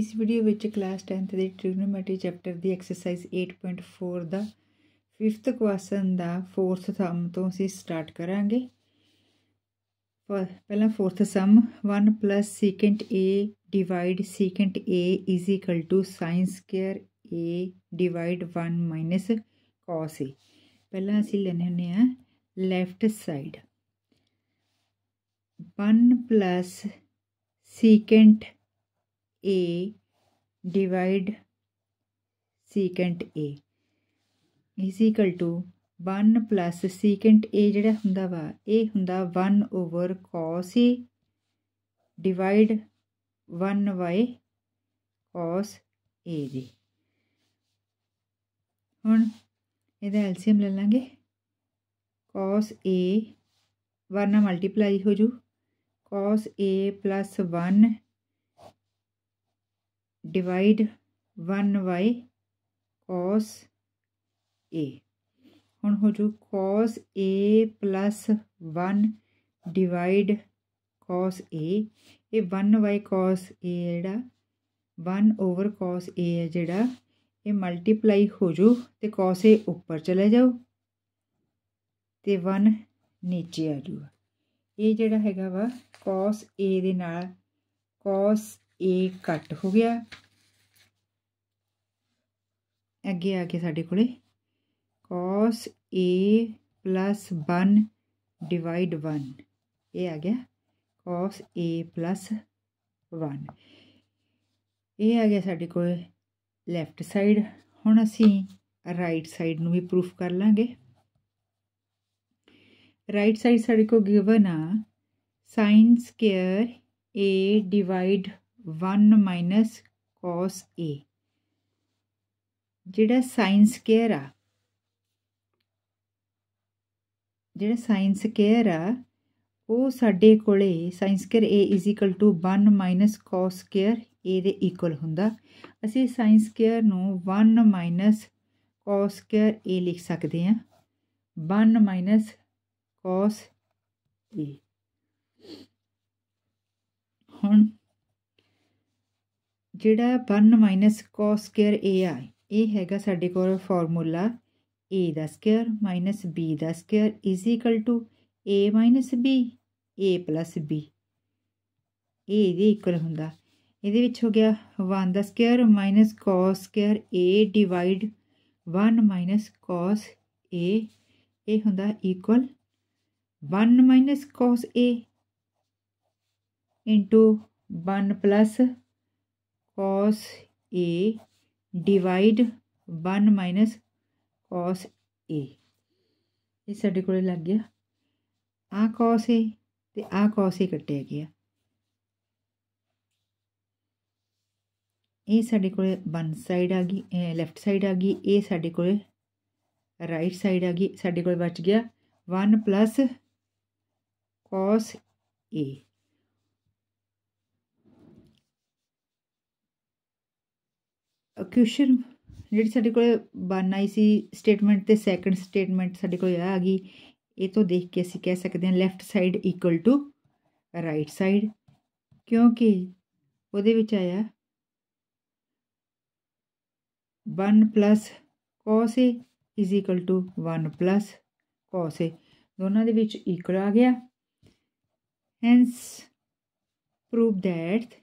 ਇਸ ਵੀਡੀਓ ਵਿੱਚ class 10th ਦੇ ਟ੍ਰਿਗਨੋਮੈਟਰੀ ਚੈਪਟਰ ਦੀ ਐਕਸਰਸਾਈਜ਼ 8.4 ਦਾ 5th ਕੁਐਸਚਨ ਦਾ 4th ਸਮ ਤੋਂ ਅਸੀਂ ਸਟਾਰਟ ਕਰਾਂਗੇ ਪਹਿਲਾਂ 4th sum 1 secant a divide secant a is equal to sin square a divide 1 cos a ਪਹਿਲਾਂ ਅਸੀਂ ਲੈਣੇ ਹੁੰਦੇ ਆ left side 1 secant A divide secant A is equal to one plus secant A जोड़ा हों हों one over cos A divide one by cos A जी हूँ यद एलसीएम ले लेंगे कॉस ए वन मल्टीप्लाई हो जू cos A plus one divide one by cos A हूँ हो जू cos A plus one divide cos A ये वन वाई कॉस ए जोड़ा वन ओवर कॉस ए है जोड़ा ये मल्टीप्लाई हो जू तो कॉस ए उपर चले जाओ तो वन नीचे आ जूगा ये जोड़ा है वा कॉस ए कॉस एक कट हो गया अगे आ गया साढ़े cos A plus one divide one ये आ गया कोस ए प्लस वन ये आ गया साढ़े को लैफ्ट साइड हूँ असी राइट साइड में भी प्रूफ कर लाँगे राइट साइड साढ़े को गिवन आ sine square A divide 1 minus cos A ਜਿਹੜਾ sin ਸਕੁਅਰ ਆ ਜਿਹੜਾ sin ਸਕੁਅਰ ਆ ਉਹ ਸਾਡੇ ਕੋਲੇ sin square A 1 cos square A ਦੇ ਇਕੁਅਲ ਹੁੰਦਾ ਅਸੀਂ sin ਸਕੁਅਰ ਨੂੰ 1 cos square A ਲਿਖ ਸਕਦੇ ਹਾਂ 1 minus cos A ਹੁਣ ਜਿਹੜਾ 1 cos2 a ਆ ਇਹ ਹੈਗਾ ਸਾਡੇ ਕੋਲ ਫਾਰਮੂਲਾ a ਦਾ ਸਕੁਅਰ b ਦਾ square is equal to a b a b a ਦੇ ਇਕੁਅਲ ਹੁੰਦਾ ਇਹਦੇ ਵਿੱਚ ਹੋ ਗਿਆ 1 ਦਾ square cos2 a divide 1 cos a ਇਹ ਹੁੰਦਾ equal 1 cos a 1 1 cos A divide one minus cos A साढ़े को लग गया आ कॉस ए तो आ कॉस ए कटे गया ये साढ़े को वन साइड आ गई लैफ्ट साइड आ गई ये साढ़े को राइट साइड आ गई साढ़े को बच गया one plus cos A question जी सा बन आई सी स्टेटमेंट तो सैकेंड स्टेटमेंट साढ़े को आ गई ये तो देख के असं कह सकते हैं left side equal to right side क्योंकि वो आया one plus cos A is equal to one plus cos A दोनों के बीच इक्वल आ गया हैंस प्रूव दैट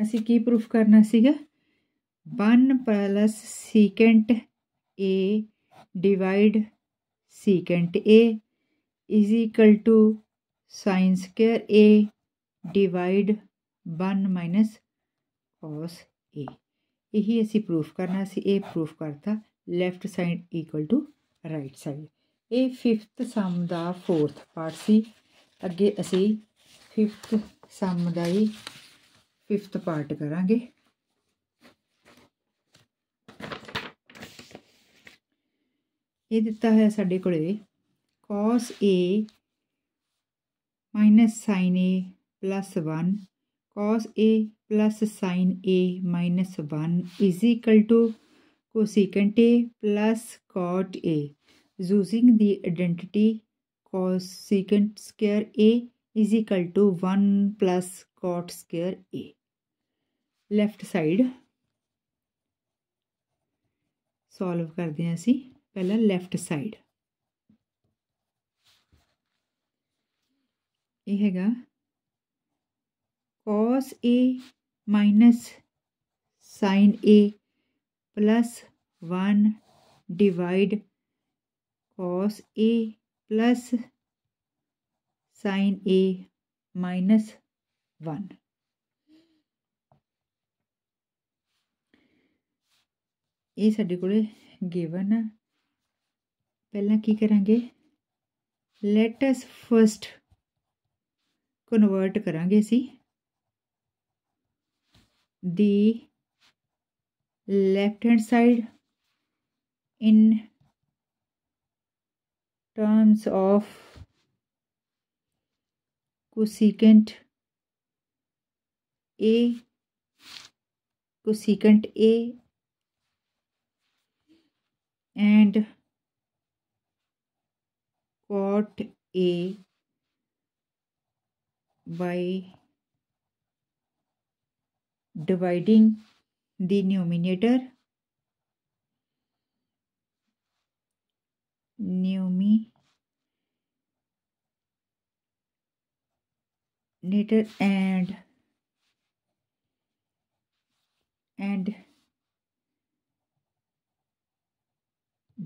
असी की प्रूफ करना सी one plus secant A divide secant A is equal to sine square A divide one minus cos A यही असी proof करना सी ए प्रूफ करता left side equal to right side ए फिफ्थ सम का फोर्थ पार्ट सी अगे असी फिफ्थ सम का ही फिफ्थ पार्ट करा ये दिता है साढ़े cos A minus sine A plus one cos A plus sine A minus one is equal to cosecant A plus cot A using the identity cosecant square A is equal to one plus cot square A left side solve करते हैं असी पहला left side ये हैगा cos A minus sine A plus one divide cos A plus sine A minus one ये साढ़े को given है पहला की करा लैटस फस्ट कन्वर्ट करा असी left hand side in terms of cosecant A cosecant A and got A by dividing the numerator numerator and and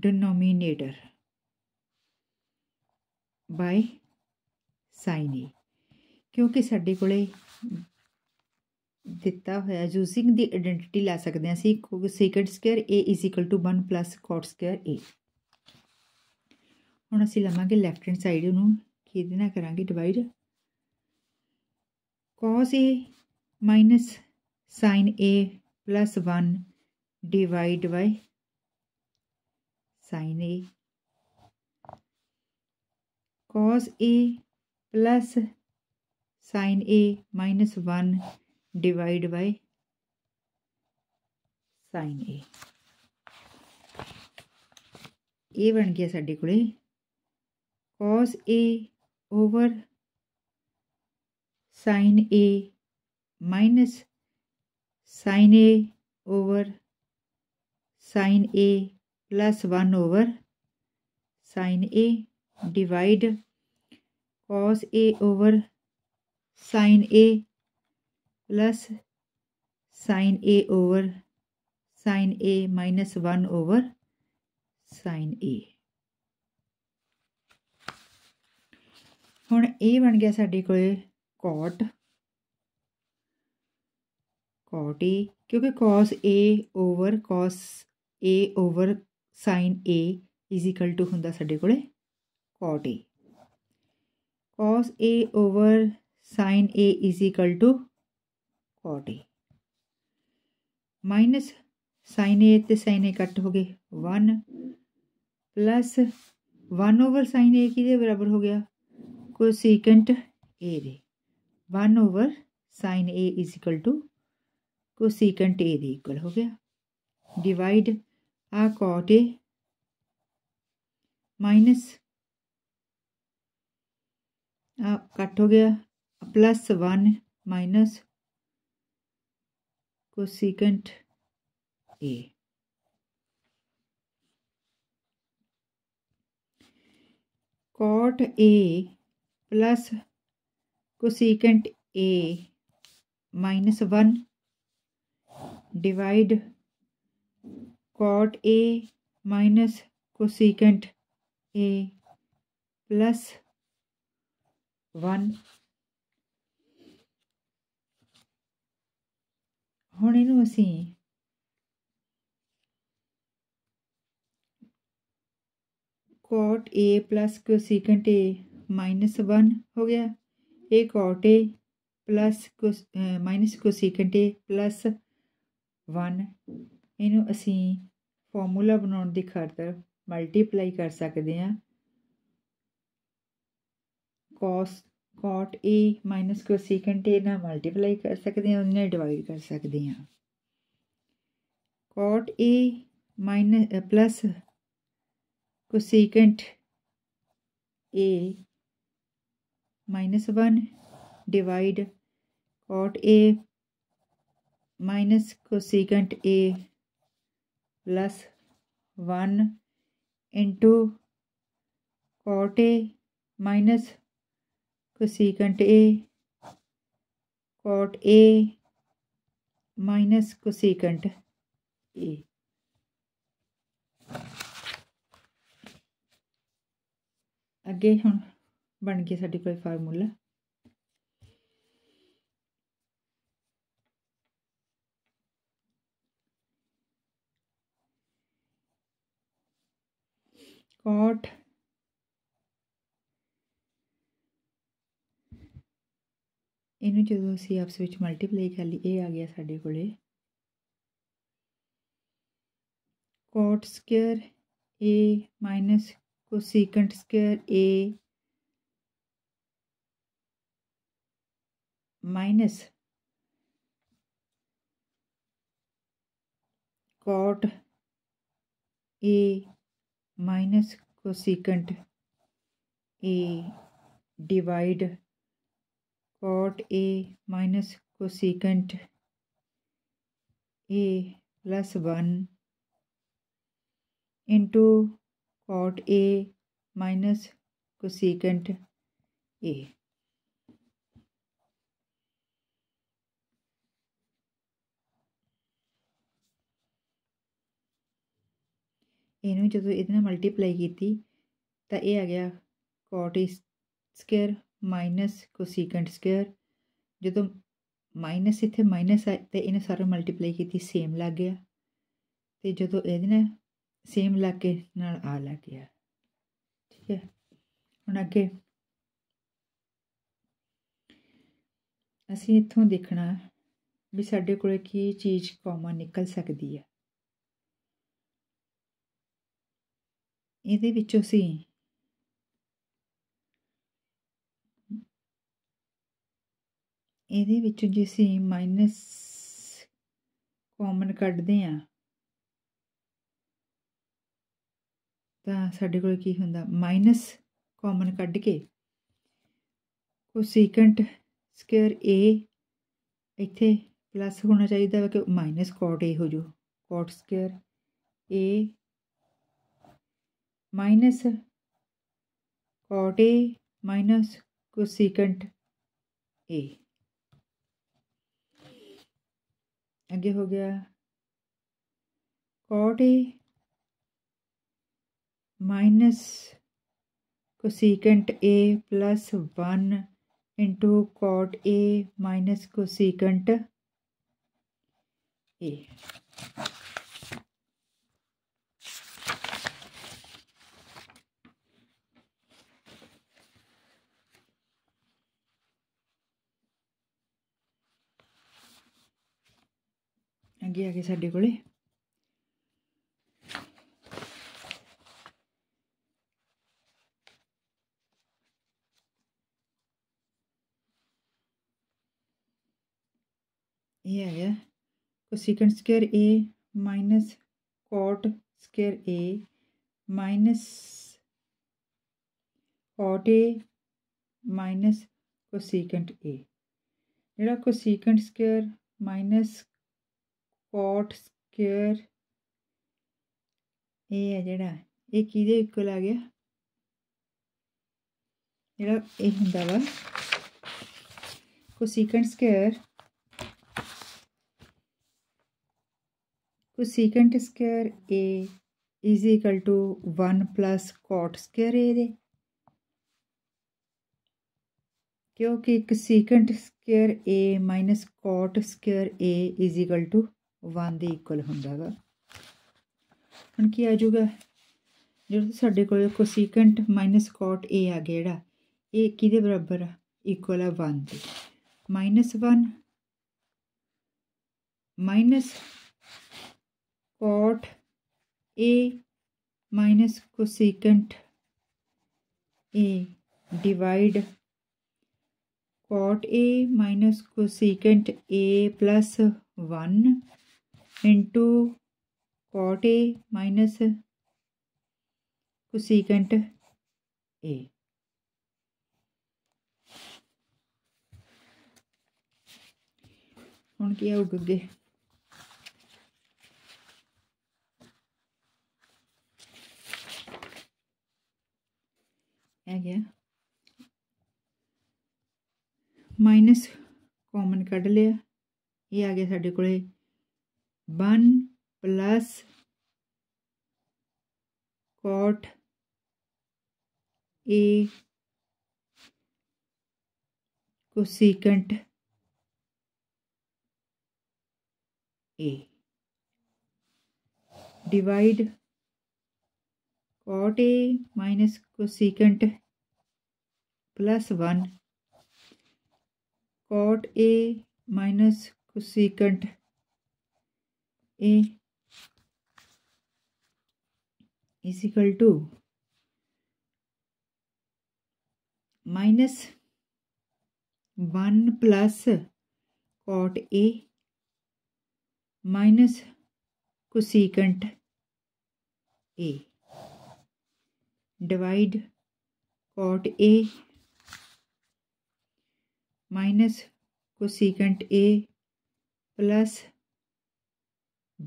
denominator by sin a ਕਿਉਂਕਿ ਸਾਡੇ ਕੋਲੇ ਦਿੱਤਾ ਹੋਇਆ ਯੂਜ਼ਿੰਗ ਦੀ ਆਇਡੈਂਟੀਟੀ ਲੈ ਸਕਦੇ ਹਾਂ ਅਸੀਂ ਕਿਉਂਕਿ secant square a 1 cot square a ਹੁਣ ਅਸੀਂ ਲਵਾਂਗੇ ਲੈਫਟ ਹੈਂਡ ਸਾਈਡ ਨੂੰ ਕਿਹਦੇ ਨਾਲ ਕਰਾਂਗੇ divide cos a minus sin a plus 1 divide by sine A cos A plus sine A minus one divide by sine A ए बन गया साढ़े cos A over sine A minus sine A over sine A plus one over sine A divide cos A over sine A plus sine A over sine A minus one over sine A हूँ ए बन गया साढ़े coat cot cot क्योंकि ਕਿਉਂਕਿ A over over cos a sine A is to हों cot A cos A over sine A is to cot A minus sine A तो sine A cut हो गए one plus one over sine A कि बराबर हो गया cosecant A दे one over sine A is equal to cosecant A दे equal हो गया डिवाइड आ got माइनस कट हो गया plus one minus cosecant A cot A plus cosecant A minus one divide cot A minus cosecant A plus one ਹੁਣ ਇਹਨੂੰ ਅਸੀਂ cot a plus cosecant a minus 1 हो गया a cot a plus cos minus cosecant a plus 1 ਇਹਨੂੰ ਅਸੀਂ formula ਬਣਾਉਣ ਦੀ ਖਾਤਰ multiply ਕਰ ਸਕਦੇ ਹਾਂ cos cot a minus cosecant a ਨਾਲ ਮਲਟੀਪਲਾਈ ਕਰ ਸਕਦੇ ਹਾਂ ਉਹਨੇ ਡਿਵਾਈਡ ਕਰ ਸਕਦੇ ਹਾਂ cot a minus plus cosecant a minus 1 divide cot a minus cosecant a plus one into cot A minus cosecant A cot A minus cosecant A अगे हम बन गया साढ़े कोई फार्मूला स्पॉट इन जो असी आपस में मल्टीप्लाई कर ली ए आ गया साढ़े को cot square A minus cosecant square A minus cot A minus cosecant A divide cot A minus cosecant A plus one into cot A minus cosecant A ਇਹਨੂੰ ਜਦੋਂ ਇਹਦੇ ਨਾਲ ਮਲਟੀਪਲਾਈ ਕੀਤੀ ਤਾਂ ਇਹ ਆ ਗਿਆ cot square minus cosecant square ਜਦੋਂ ਮਾਈਨਸ ਇੱਥੇ ਮਾਈਨਸ ਆ ਤੇ ਇਹਨੇ ਸਾਰਾ ਮਲਟੀਪਲਾਈ ਕੀਤੀ ਸੇਮ ਲੱਗ ਗਿਆ ਤੇ ਜਦੋਂ ਇਹਦੇ ਨਾਲ ਸੇਮ ਲੱਗ ਕੇ ਨਾਲ ਆ ਲੱਗ ਗਿਆ ਠੀਕ ਹੈ ਹੁਣ ਅੱਗੇ ਅਸੀਂ ਇੱਥੋਂ ਦੇਖਣਾ ਵੀ ਸਾਡੇ ਕੋਲੇ ਕੀ ਚੀਜ਼ ਕਾਮਨ ਨਿਕਲ ਸਕਦੀ ਹੈ ਇਹਦੇ ਵਿੱਚ ਅਸੀਂ ਇਹਦੇ ਵਿੱਚ ਜੇ ਸੀ ਮਾਈਨਸ ਕਾਮਨ ਕੱਢਦੇ ਆ ਤਾਂ ਸਾਡੇ ਕੋਲ ਕੀ ਹੁੰਦਾ ਮਾਈਨਸ ਕਾਮਨ ਕੱਢ ਕੇ ਕੋਸੀਕੈਂਟ ਸਕੁਅਰ a ਇੱਥੇ ਪਲੱਸ ਹੋਣਾ ਚਾਹੀਦਾ ਕਿ ਮਾਈਨਸ ਕੋਟ a ਹੋ ਜੂ cot square a minus cot A minus cosecant A आगे हो गया cot A minus cosecant A plus one into cot A minus cosecant A लगी है साढ़े को यह cosecant square A minus cot square A minus cot A minus cosecant A जरा cosecant square minus cot square ये है जड़ा ये किल आ गया जो ये हों को cosecant square cosecant square A is equal to one plus cot square A क्योंकि एक secant square A minus cot square A is equal to one equal देक्ल हों हूँ की आजगा जो साढ़े कोसीकेंट माइनस कॉट ए आ गया जरा ये कि बराबर इक्वल है वन के minus one minus cot A minus cosecant A divide cot A minus cosecant A plus one into cot A minus cosecant A. ਹੁਣ ਕੀ ਆਊਗਾ ਅੱਗੇ ਆ ਗਿਆ ਮਾਈਨਸ ਕਾਮਨ ਕੱਢ ਲਿਆ ਇਹ ਆ ਗਿਆ ਸਾਡੇ ਕੋਲੇ one plus cot A secant A divide cot A minus secant plus one cot A minus secant A is equal to minus one plus cot A minus cosecant A divide cot A minus cosecant A plus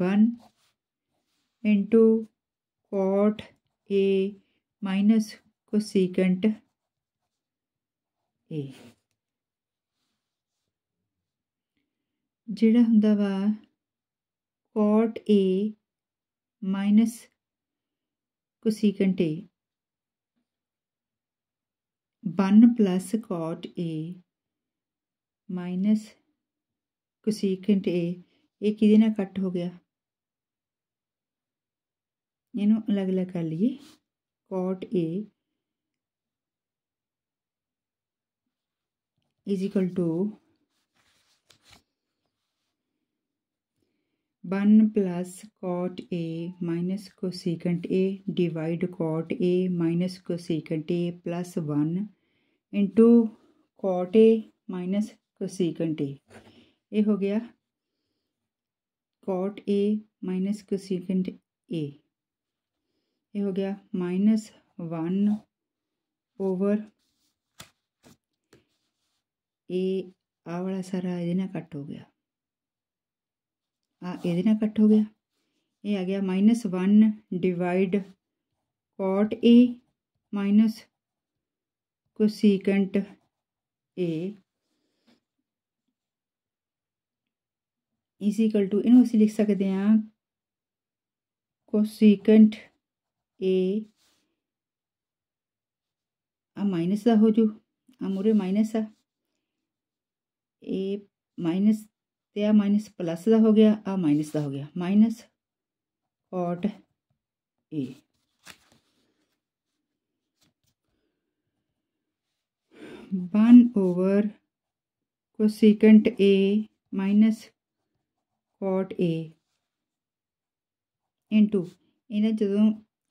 one into cot A minus cosecant A जड़ा हों cot A minus cosecant A one plus cot A minus cosecant secant A ये कि cut हो गया నేను अलग अलग कर cot A is equal to one plus cot A minus cosecant A divide cot A minus cosecant A plus one into cot A minus cosecant A हो गया cot A minus cosecant A ये हो गया minus one over A आ वाला सारा यदिना cut हो गया आ यदिना कट हो गया ये आ गया minus one divide cot A minus cosecant A is टू इन अस लिख सकते हैं को सीकेंट आ माइनस आ हो ಹೋದು आ माइनस आ ए माइनस आ माइनस प्लस का हो गया आ माइनस का हो गया minus cot A one over cosecant A minus cot A into इन्हें जो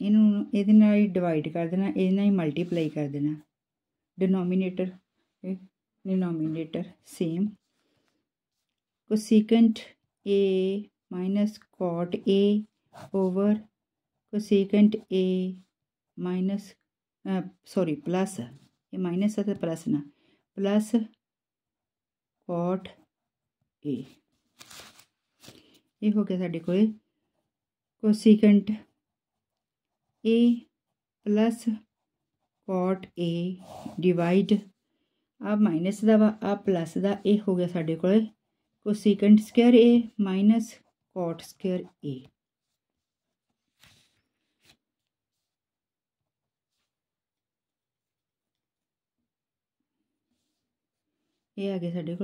इनू ये डिवाइड कर देना ये मल्टीप्लाई कर देना denominator denominator same cosecant A minus cot A over cosecant A minus sorry plus ये माइनस है तो प्लस ना प्लस कॉट ए हो गया साढ़े cosecant A plus cot A divide आ माइनस का वा आ प्लस का ए हो गया साढ़े cosecant square A minus cot square A ये आ गया साढ़े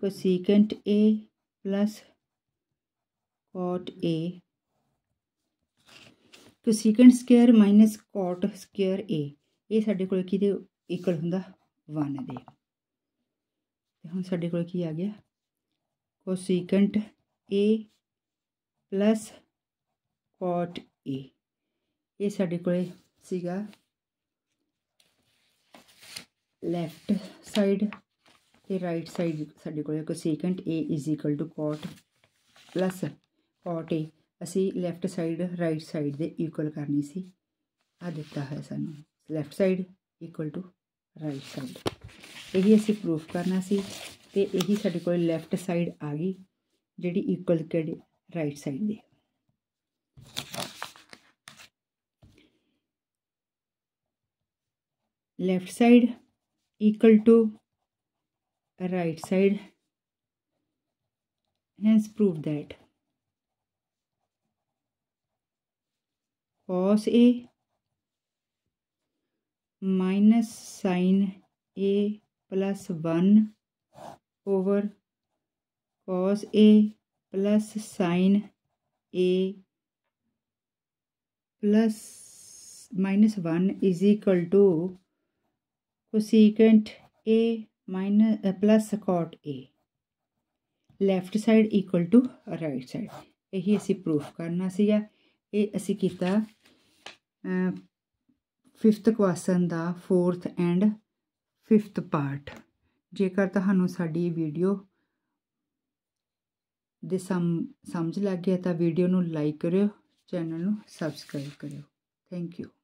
cosecant A plus cot A तो secant square minus cot square A ये साढ़े को इक्वल होंगे वन दे तो हम साढ़े को आ गया cosecant A plus cot A ये साढ़े को लैफ्ट साइड तो राइट साइड साढ़े cosecant A is equal to cot plus cot A असी लैफ्ट साइड राइट साइड दे इक्वल करनी सी आ दिता है सूँ left side equal to right side यही असी प्रूफ करना सी तो यही साढ़े को लैफ्ट साइड आ गई जी इक्वल के राइट साइड दे left side equal to right side hence prove that cos A minus sine A plus one over cos A plus sine A plus minus one is equal to cosecant A minus plus cot A left side equal to right side यही असी proof करना सी ये असी किया fifth question ਦਾ fourth and fifth part ਜੇਕਰ ਤੁਹਾਨੂੰ ਸਾਡੀ ਵੀਡੀਓ ਦੇ ਸਮਝ ਲੱਗ ਗਿਆ ਤਾਂ ਵੀਡੀਓ ਨੂੰ ਲਾਈਕ ਕਰਿਓ ਚੈਨਲ ਨੂੰ ਸਬਸਕ੍ਰਾਈਬ ਕਰਿਓ ਥੈਂਕ ਯੂ